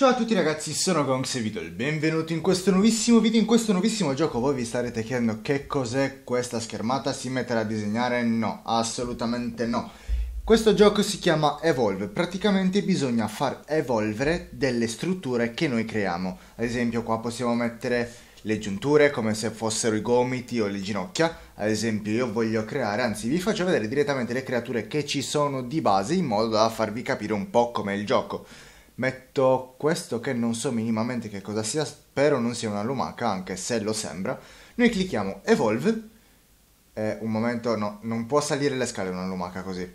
Ciao a tutti ragazzi, sono Gonks e vi do il benvenuto in questo nuovissimo video, in questo nuovissimo gioco voi vi starete chiedendo che cos'è questa schermata, si metterà a disegnare? No, assolutamente no. Questo gioco si chiama Evolve, praticamente bisogna far evolvere delle strutture che noi creiamo, ad esempio qua possiamo mettere le giunture come se fossero i gomiti o le ginocchia, ad esempio io voglio creare, anzi vi faccio vedere direttamente le creature che ci sono di base in modo da farvi capire un po' com'è il gioco. Metto questo che non so minimamente che cosa sia, spero non sia una lumaca, anche se lo sembra. Noi clicchiamo Evolve. Eh, un momento, no, non può salire le scale una lumaca così.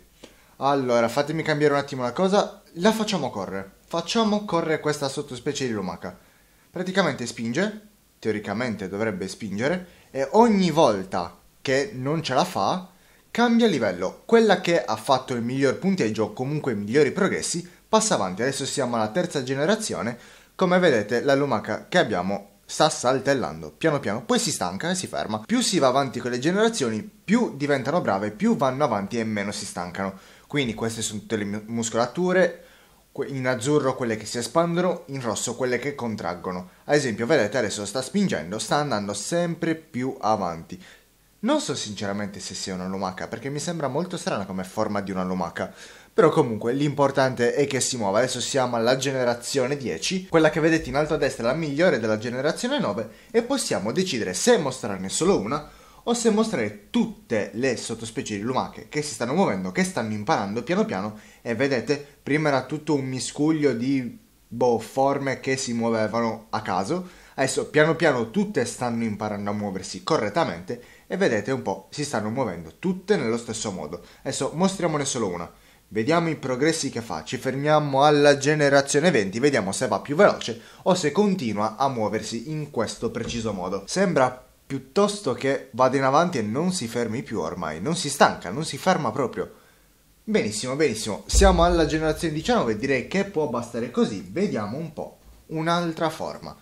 Allora, fatemi cambiare un attimo la cosa. La facciamo correre. Facciamo correre questa sottospecie di lumaca. Praticamente spinge, teoricamente dovrebbe spingere, e ogni volta che non ce la fa, cambia livello. Quella che ha fatto il miglior punteggio o comunque i migliori progressi passa avanti. Adesso siamo alla terza generazione. Come vedete la lumaca che abbiamo sta saltellando piano piano, poi si stanca e si ferma. Più si va avanti con le generazioni, più diventano brave, più vanno avanti e meno si stancano. Quindi queste sono tutte le muscolature, in azzurro quelle che si espandono, in rosso quelle che contraggono. Ad esempio, vedete adesso sta spingendo, sta andando sempre più avanti. Non so sinceramente se sia una lumaca, perché mi sembra molto strana come forma di una lumaca però comunque l'importante è che si muova. Adesso siamo alla generazione 10, quella che vedete in alto a destra è la migliore della generazione 9 e possiamo decidere se mostrarne solo una o se mostrare tutte le sottospecie di lumache che si stanno muovendo, che stanno imparando piano piano e vedete, prima era tutto un miscuglio di boh, forme che si muovevano a caso, adesso piano piano tutte stanno imparando a muoversi correttamente e vedete un po' si stanno muovendo tutte nello stesso modo. Adesso mostriamone solo una. Vediamo i progressi che fa, ci fermiamo alla generazione 20, vediamo se va più veloce o se continua a muoversi in questo preciso modo. Sembra piuttosto che vada in avanti e non si fermi più ormai, non si stanca, non si ferma proprio. Benissimo, benissimo, siamo alla generazione 19, direi che può bastare così, vediamo un po' un'altra forma.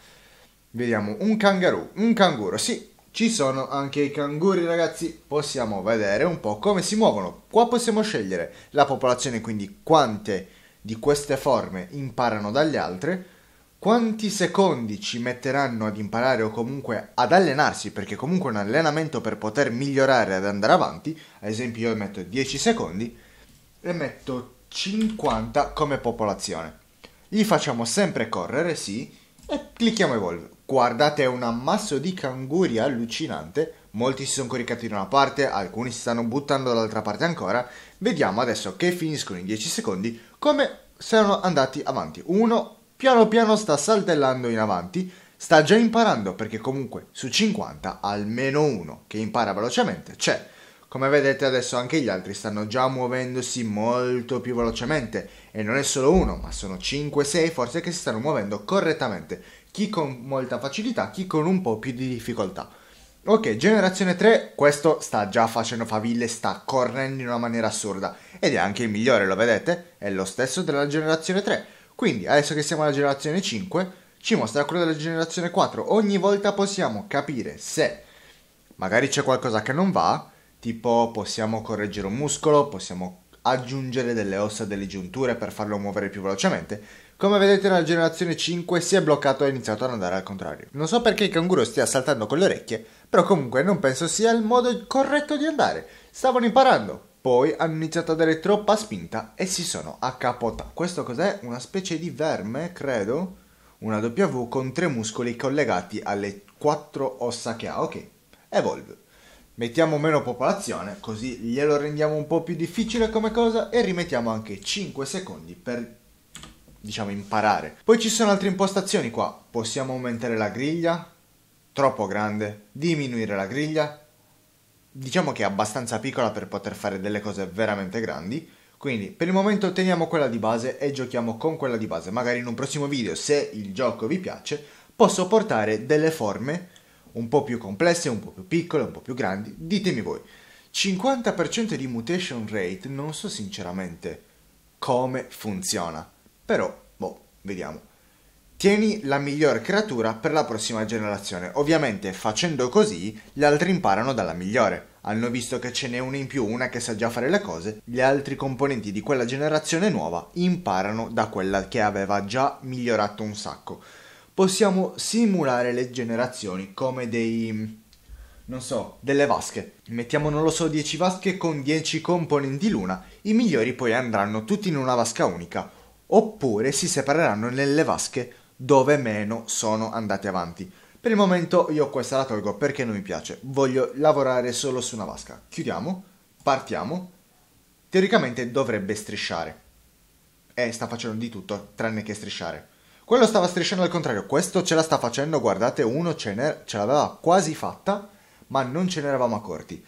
Vediamo un kangaroo, un canguro, sì, ci sono anche i canguri ragazzi, possiamo vedere un po' come si muovono. Qua possiamo scegliere la popolazione, quindi quante di queste forme imparano dalle altre, quanti secondi ci metteranno ad imparare o comunque ad allenarsi, perché comunque è un allenamento per poter migliorare ad andare avanti, ad esempio io metto 10 secondi e metto 50 come popolazione. Gli facciamo sempre correre, sì, e clicchiamo evolve. Guardate, è un ammasso di canguri allucinante. Molti si sono coricati da una parte, alcuni si stanno buttando dall'altra parte ancora. Vediamo adesso che finiscono in 10 secondi come sono andati avanti. Uno piano piano sta saltellando in avanti, sta già imparando perché comunque su 50 almeno uno che impara velocemente c'è. Come vedete adesso anche gli altri stanno già muovendosi molto più velocemente e non è solo uno, ma sono 5-6 forse che si stanno muovendo correttamente chi con molta facilità, chi con un po' più di difficoltà. Ok, generazione 3, questo sta già facendo faville, sta correndo in una maniera assurda ed è anche il migliore, lo vedete? È lo stesso della generazione 3. Quindi, adesso che siamo alla generazione 5, ci mostra quello della generazione 4. Ogni volta possiamo capire se magari c'è qualcosa che non va, tipo possiamo correggere un muscolo, possiamo aggiungere delle ossa, delle giunture per farlo muovere più velocemente come vedete nella generazione 5 si è bloccato e ha iniziato ad andare al contrario. Non so perché il canguro stia saltando con le orecchie, però comunque non penso sia il modo corretto di andare. Stavano imparando, poi hanno iniziato a dare troppa spinta e si sono accapotati. Questo cos'è? Una specie di verme, credo? Una W con tre muscoli collegati alle quattro ossa che ha. Ok, evolve. Mettiamo meno popolazione, così glielo rendiamo un po' più difficile come cosa e rimettiamo anche 5 secondi per diciamo, imparare. Poi ci sono altre impostazioni qua. Possiamo aumentare la griglia, troppo grande, diminuire la griglia, diciamo che è abbastanza piccola per poter fare delle cose veramente grandi. Quindi per il momento teniamo quella di base e giochiamo con quella di base. Magari in un prossimo video, se il gioco vi piace, posso portare delle forme un po' più complesse, un po' più piccole, un po' più grandi. Ditemi voi. 50% di mutation rate, non so sinceramente come funziona. Però, boh, vediamo. Tieni la miglior creatura per la prossima generazione. Ovviamente facendo così gli altri imparano dalla migliore. Hanno visto che ce n'è una in più, una che sa già fare le cose, gli altri componenti di quella generazione nuova imparano da quella che aveva già migliorato un sacco. Possiamo simulare le generazioni come dei... non so, delle vasche. Mettiamo, non lo so, 10 vasche con 10 componenti l'una, i migliori poi andranno tutti in una vasca unica oppure si separeranno nelle vasche dove meno sono andate avanti. Per il momento io questa la tolgo perché non mi piace, voglio lavorare solo su una vasca. Chiudiamo, partiamo, teoricamente dovrebbe strisciare. E sta facendo di tutto tranne che strisciare. Quello stava strisciando al contrario, questo ce la sta facendo, guardate, uno ce, ce l'aveva quasi fatta, ma non ce ne eravamo accorti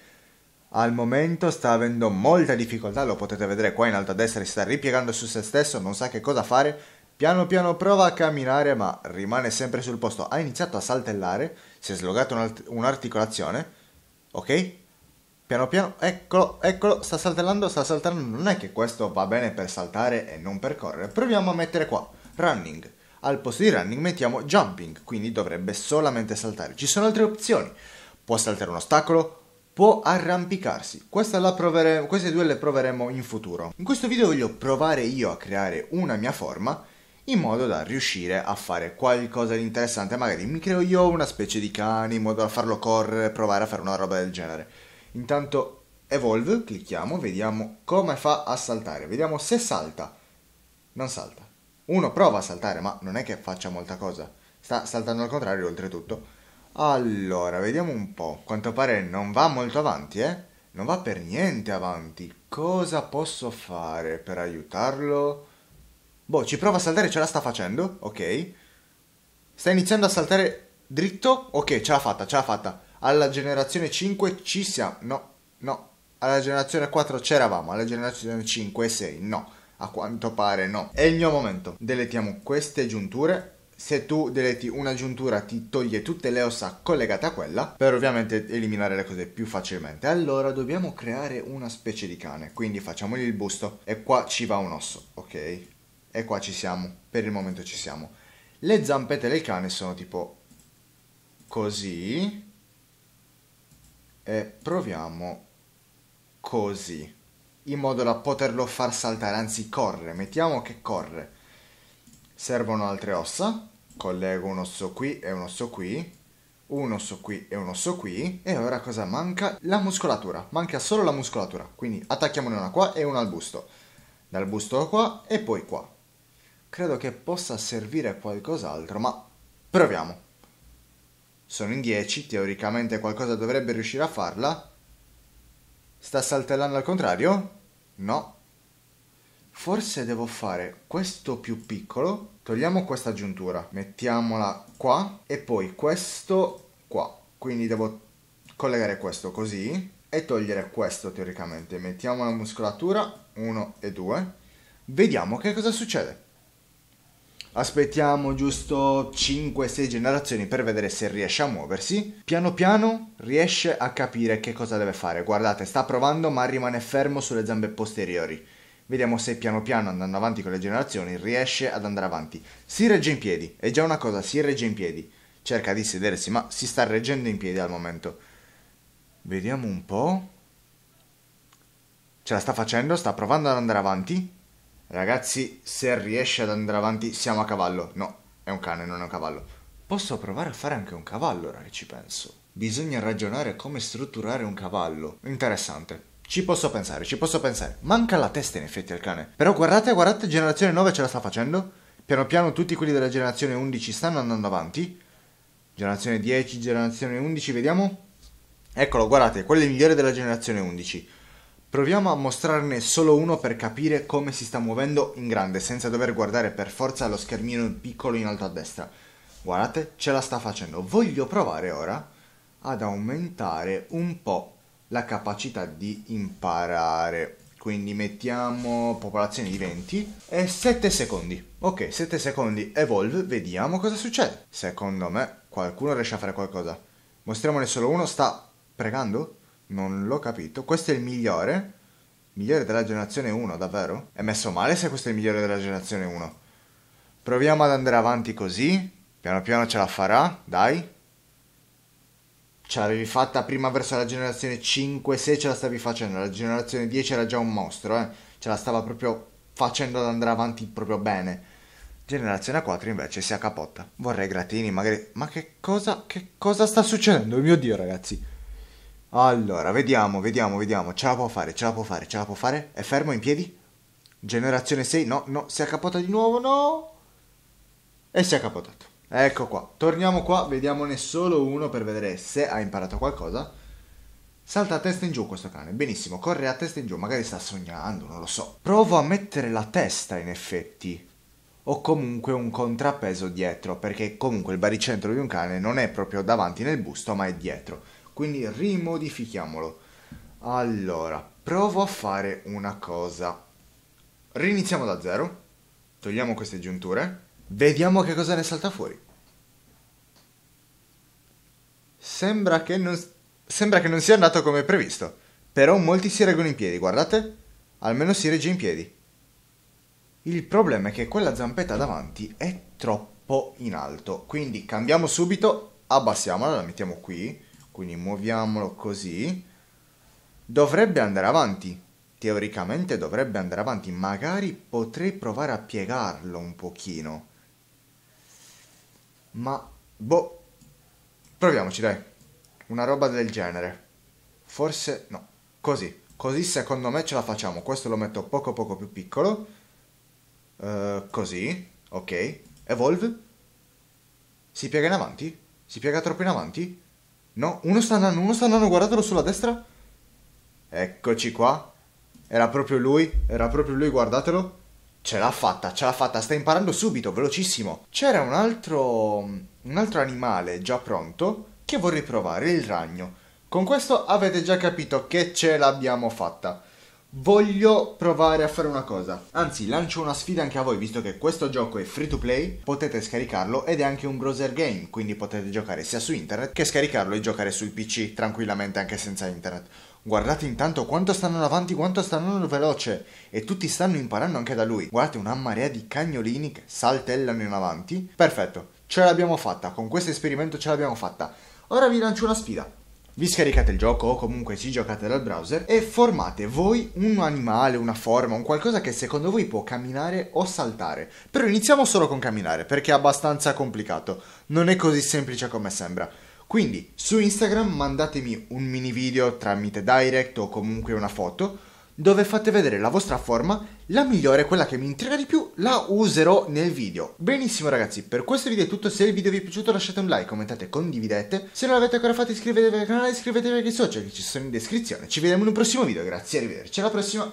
al momento sta avendo molta difficoltà, lo potete vedere qua in alto a destra, si sta ripiegando su se stesso, non sa che cosa fare, piano piano prova a camminare ma rimane sempre sul posto, ha iniziato a saltellare, si è slogato un'articolazione, ok? Piano piano, eccolo, eccolo, sta saltellando, sta saltellando, non è che questo va bene per saltare e non per correre, proviamo a mettere qua, running, al posto di running mettiamo jumping, quindi dovrebbe solamente saltare, ci sono altre opzioni, può saltare un ostacolo, può arrampicarsi. Provere... queste due le proveremo in futuro. In questo video voglio provare io a creare una mia forma in modo da riuscire a fare qualcosa di interessante. Magari mi creo io una specie di cane in modo da farlo correre, provare a fare una roba del genere. Intanto evolve, clicchiamo, vediamo come fa a saltare. Vediamo se salta. Non salta. Uno prova a saltare, ma non è che faccia molta cosa. Sta saltando al contrario, oltretutto. Allora, vediamo un po'. Quanto pare non va molto avanti, eh? Non va per niente avanti. Cosa posso fare per aiutarlo? Boh, ci prova a saltare, ce la sta facendo, ok. Sta iniziando a saltare dritto, ok, ce l'ha fatta, ce l'ha fatta. Alla generazione 5 ci siamo, no, no. Alla generazione 4 c'eravamo, alla generazione 5 e 6 no. A quanto pare no. È il mio momento. Deletiamo queste giunture se tu deleti una giuntura ti toglie tutte le ossa collegate a quella per ovviamente eliminare le cose più facilmente. Allora dobbiamo creare una specie di cane, quindi facciamogli il busto e qua ci va un osso, ok? E qua ci siamo, per il momento ci siamo. Le zampette del cane sono tipo così e proviamo così in modo da poterlo far saltare, anzi corre, mettiamo che corre. Servono altre ossa collego un osso qui e un osso qui, un osso qui e un osso qui, e ora cosa manca? La muscolatura, manca solo la muscolatura, quindi attacchiamone una qua e una al busto, dal busto qua e poi qua. Credo che possa servire qualcos'altro, ma proviamo. Sono in 10, teoricamente qualcosa dovrebbe riuscire a farla. Sta saltellando al contrario? No, forse devo fare questo più piccolo, togliamo questa giuntura mettiamola qua e poi questo qua, quindi devo collegare questo così e togliere questo teoricamente, mettiamo la muscolatura 1 e 2, vediamo che cosa succede. Aspettiamo giusto 5-6 generazioni per vedere se riesce a muoversi. Piano piano riesce a capire che cosa deve fare. Guardate, sta provando ma rimane fermo sulle zampe posteriori Vediamo se piano piano andando avanti con le generazioni riesce ad andare avanti. Si regge in piedi, è già una cosa, si regge in piedi. Cerca di sedersi, ma si sta reggendo in piedi al momento. Vediamo un po'. Ce la sta facendo, sta provando ad andare avanti. Ragazzi, se riesce ad andare avanti siamo a cavallo. No, è un cane, non è un cavallo. Posso provare a fare anche un cavallo, ora che ci penso. Bisogna ragionare come strutturare un cavallo. Interessante. Ci posso pensare, ci posso pensare. Manca la testa in effetti al cane. Però guardate, guardate, generazione 9 ce la sta facendo. Piano piano tutti quelli della generazione 11 stanno andando avanti. Generazione 10, generazione 11, vediamo. Eccolo, guardate, quello è il migliore della generazione 11. Proviamo a mostrarne solo uno per capire come si sta muovendo in grande, senza dover guardare per forza lo schermino piccolo in alto a destra. Guardate, ce la sta facendo. Voglio provare ora ad aumentare un po' la capacità di imparare. Quindi mettiamo popolazione di 20 e 7 secondi. Ok, 7 secondi evolve, vediamo cosa succede. Secondo me qualcuno riesce a fare qualcosa. Mostriamone solo uno, sta pregando? Non l'ho capito. Questo è il migliore? Migliore della generazione 1, davvero? È messo male se questo è il migliore della generazione 1. Proviamo ad andare avanti così. Piano piano ce la farà, dai ce l'avevi fatta prima verso la generazione 5-6 ce la stavi facendo, la generazione 10 era già un mostro, eh? ce la stava proprio facendo ad andare avanti proprio bene. Generazione 4 invece si accapotta. Vorrei gratini, magari... Ma che cosa, che cosa sta succedendo? Mio Dio, ragazzi. Allora, vediamo, vediamo, vediamo. Ce la può fare, ce la può fare, ce la può fare. È fermo in piedi? Generazione 6, no, no, si accapotta di nuovo, no. E si è accapottato. Ecco qua, torniamo qua, vediamone solo uno per vedere se ha imparato qualcosa. Salta a testa in giù questo cane, benissimo, corre a testa in giù, magari sta sognando, non lo so. Provo a mettere la testa in effetti, o comunque un contrappeso dietro, perché comunque il baricentro di un cane non è proprio davanti nel busto, ma è dietro. Quindi rimodifichiamolo. Allora, provo a fare una cosa. Riniziamo da zero, togliamo queste giunture Vediamo che cosa ne salta fuori. Sembra che non, sembra che non sia andato come previsto, però molti si reggono in piedi, guardate. Almeno si regge in piedi. Il problema è che quella zampetta davanti è troppo in alto, quindi cambiamo subito, abbassiamola, la mettiamo qui, quindi muoviamolo così. Dovrebbe andare avanti, teoricamente dovrebbe andare avanti, magari potrei provare a piegarlo un pochino ma boh, proviamoci dai, una roba del genere, forse no, così, così secondo me ce la facciamo, questo lo metto poco poco più piccolo, uh, così, ok, evolve, si piega in avanti, si piega troppo in avanti, no, uno sta andando, uno sta andando, guardatelo sulla destra, eccoci qua, era proprio lui, era proprio lui, guardatelo, ce l'ha fatta, ce l'ha fatta, sta imparando subito, velocissimo. C'era un altro, un altro animale già pronto che vorrei provare, il ragno. Con questo avete già capito che ce l'abbiamo fatta. Voglio provare a fare una cosa. Anzi, lancio una sfida anche a voi, visto che questo gioco è free to play, potete scaricarlo ed è anche un browser game, quindi potete giocare sia su internet che scaricarlo e giocare sul PC tranquillamente anche senza internet. Guardate intanto quanto stanno avanti, quanto stanno veloce e tutti stanno imparando anche da lui. Guardate una marea di cagnolini che saltellano in avanti. Perfetto, ce l'abbiamo fatta, con questo esperimento ce l'abbiamo fatta. Ora vi lancio una sfida. Vi scaricate il gioco o comunque ci giocate dal browser e formate voi un animale, una forma, un qualcosa che secondo voi può camminare o saltare. Però iniziamo solo con camminare perché è abbastanza complicato. Non è così semplice come sembra. Quindi su Instagram mandatemi un mini video tramite direct o comunque una foto dove fate vedere la vostra forma, la migliore, quella che mi intriga di più, la userò nel video. Benissimo ragazzi, per questo video è tutto, se il video vi è piaciuto lasciate un like, commentate, condividete, se non l'avete ancora fatto iscrivetevi al canale, iscrivetevi ai social che ci sono in descrizione, ci vediamo in un prossimo video, grazie, arrivederci, alla prossima!